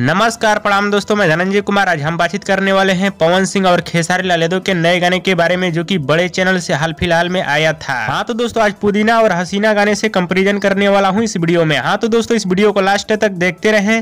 नमस्कार प्रणाम दोस्तों मैं धनंजय कुमार आज हम बातचीत करने वाले हैं पवन सिंह और खेसारी लाल यादव के नए गाने के बारे में जो कि बड़े चैनल से हाल फिलहाल में आया था हाँ तो दोस्तों आज पुदीना और हसीना गाने से कंपेरिजन करने वाला हूँ इस वीडियो में हाँ तो दोस्तों इस वीडियो को लास्ट तक देखते रहे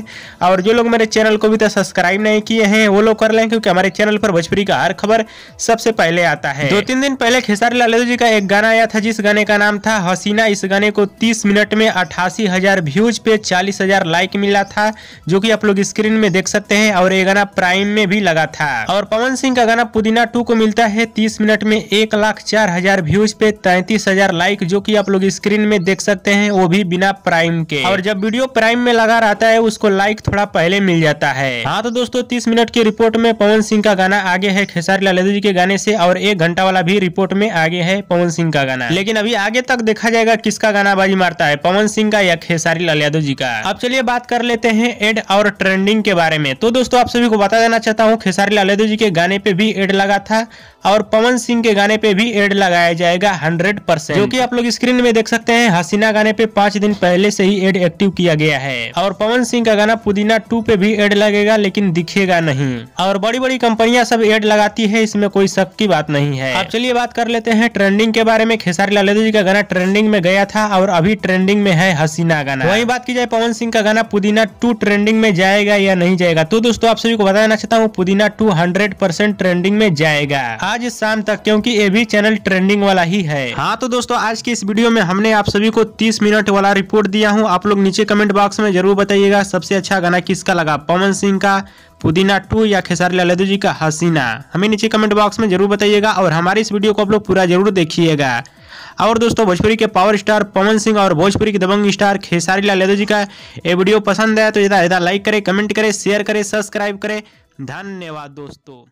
और जो लोग मेरे चैनल को भी तक सब्सक्राइब नहीं किए हैं वो लोग कर लें क्योंकि हमारे चैनल पर भोजपुरी का हर खबर सबसे पहले आता है दो तीन दिन पहले खेसारी लाल यादव जी का एक गाना आया था जिस गाने का नाम था हसीना इस गाने को तीस मिनट में अठासी व्यूज पे चालीस लाइक मिला था जो की आप लोग स्क्रीन में देख सकते हैं और ये गाना प्राइम में भी लगा था और पवन सिंह का गाना पुदीना टू को मिलता है तीस मिनट में एक लाख चार हजार व्यूज पे तैतीस हजार लाइक जो की आप लोग स्क्रीन में देख सकते हैं वो भी बिना प्राइम के और जब वीडियो प्राइम में लगा रहता है उसको लाइक थोड़ा पहले मिल जाता है हाँ तो दोस्तों तीस मिनट की रिपोर्ट में पवन सिंह का गाना आगे है खेसारी लाल जी के गाने से और एक घंटा वाला भी रिपोर्ट में आगे है पवन सिंह का गाना लेकिन अभी आगे तक देखा जाएगा किसका गाना बाजी मारता है पवन सिंह का या खेसारी लाल यादव जी का अब चलिए बात कर लेते हैं एड और ट्रेंड ट्रेंडिंग के बारे में तो दोस्तों आप सभी को बता देना चाहता हूँ खेसारी लाल यादव जी के गाने पे भी एड लगा था और पवन सिंह के गाने पे भी एड लगाया जाएगा हंड्रेड परसेंट जो की आप लोग स्क्रीन में देख सकते हैं हसीना गाने पे पांच दिन पहले से ही एड एक्टिव किया गया है और पवन सिंह का गाना पुदीना टू पे भी एड लगेगा लेकिन दिखेगा नहीं और बड़ी बड़ी कंपनियां सब एड लगाती है इसमें कोई शक की बात नहीं है अब चलिए बात कर लेते हैं ट्रेंडिंग के बारे में खेसारी लाल जी का गाना ट्रेंडिंग में गया था और अभी ट्रेंडिंग में है हसीना गाना वही बात की जाए पवन सिंह का गाना पुदीना टू ट्रेंडिंग में जाएगा या नहीं जाएगा तो दोस्तों आप सभी को बताना चाहता हूँ पुदीना टू हंड्रेड परसेंट ट्रेंडिंग में जाएगा आज शाम तक क्योंकि ये भी चैनल ट्रेंडिंग वाला ही है हाँ तो दोस्तों आज की इस वीडियो में हमने आप सभी को 30 मिनट वाला रिपोर्ट दिया हूँ आप लोग नीचे कमेंट बॉक्स में जरूर बताइएगा सबसे अच्छा गाना किसका लगा पवन सिंह का पुदीना टू या खेसारी लाल जी का हसीना हमें नीचे कमेंट बॉक्स में जरूर बताइएगा और हमारी इस वीडियो को आप लोग पूरा जरूर देखिएगा और दोस्तों भोजपुरी के पावर स्टार पवन सिंह और भोजपुरी के दबंग स्टार खेसारी लाल जी का ये वीडियो पसंद आया तो ज़्यादा ज़्यादा लाइक करें कमेंट करें शेयर करें सब्सक्राइब करें धन्यवाद दोस्तों